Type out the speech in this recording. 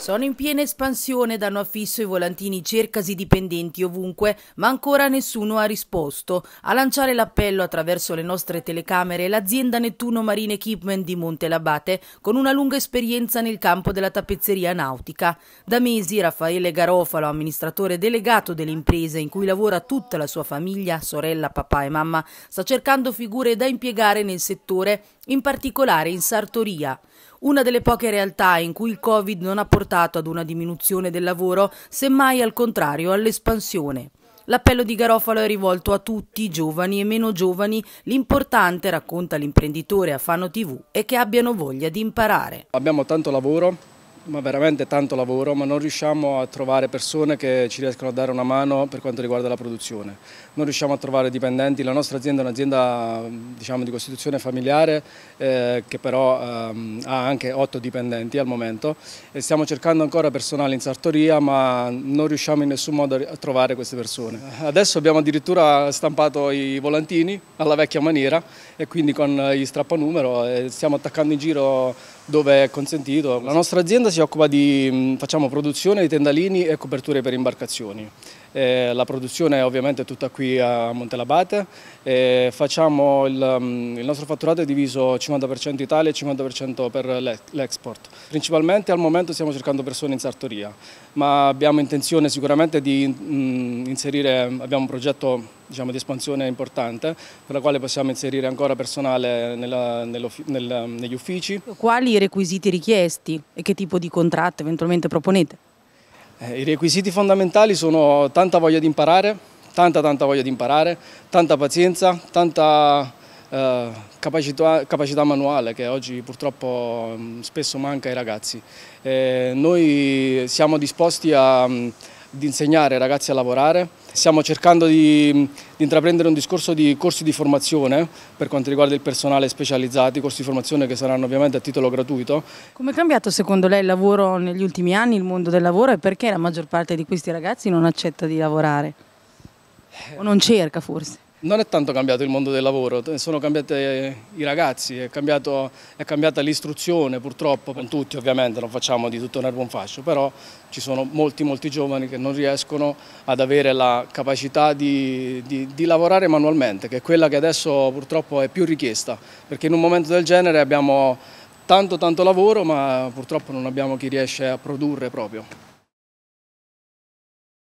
Sono in piena espansione, danno affisso i volantini cercasi dipendenti ovunque, ma ancora nessuno ha risposto. A lanciare l'appello attraverso le nostre telecamere l'azienda Nettuno Marine Equipment di Montelabate, con una lunga esperienza nel campo della tappezzeria nautica. Da mesi Raffaele Garofalo, amministratore delegato dell'impresa in cui lavora tutta la sua famiglia, sorella, papà e mamma, sta cercando figure da impiegare nel settore, in particolare in sartoria. Una delle poche realtà in cui il Covid non ha portato ad una diminuzione del lavoro, semmai al contrario all'espansione. L'appello di Garofalo è rivolto a tutti, giovani e meno giovani. L'importante, racconta l'imprenditore a Fano TV, è che abbiano voglia di imparare. Abbiamo tanto lavoro, ma veramente tanto lavoro, ma non riusciamo a trovare persone che ci riescano a dare una mano per quanto riguarda la produzione. Non riusciamo a trovare dipendenti, la nostra azienda è un'azienda diciamo, di costituzione familiare eh, che però ehm, ha anche otto dipendenti al momento e stiamo cercando ancora personale in sartoria ma non riusciamo in nessun modo a trovare queste persone. Adesso abbiamo addirittura stampato i volantini alla vecchia maniera e quindi con gli strappanumero e eh, stiamo attaccando in giro dove è consentito. La nostra azienda si occupa di mm, facciamo produzione di tendalini e coperture per imbarcazioni eh, la produzione è ovviamente tutta qui a Montelabate. Eh, facciamo il, mm, il, nostro fatturato è diviso 50% Italia e 50% per l'export. Principalmente al momento stiamo cercando persone in sartoria, ma abbiamo intenzione sicuramente di mh, mm, inserire, abbiamo un progetto diciamo, di espansione importante per la quale possiamo inserire ancora personale nella, nel, mm, negli uffici. Quali requisiti richiesti e che tipo di contratto eventualmente proponete? Eh, I requisiti fondamentali sono tanta voglia di imparare, tanta tanta voglia di imparare, tanta pazienza, tanta eh, capacità, capacità, manuale che oggi purtroppo mm, spesso manca ai ragazzi. Eh, noi siamo disposti a mm, di insegnare ai ragazzi a lavorare. Stiamo cercando di, di, intraprendere un discorso di corsi di formazione per quanto riguarda il personale specializzato, corsi di formazione che saranno ovviamente a titolo gratuito. Come è cambiato secondo lei il lavoro negli ultimi anni, il mondo del lavoro e perché la maggior parte di questi ragazzi non accetta di lavorare? O non cerca forse? Non è tanto cambiato il mondo del lavoro, eh, sono cambiati i ragazzi, è, cambiato, è cambiata l'istruzione purtroppo, non tutti ovviamente, non facciamo di tutto un erbo un fascio, però ci sono molti molti giovani che non riescono ad avere la capacità di, di, di lavorare manualmente, che è quella che adesso purtroppo è più richiesta, perché in un momento del genere abbiamo tanto tanto lavoro ma purtroppo non abbiamo chi riesce a produrre proprio.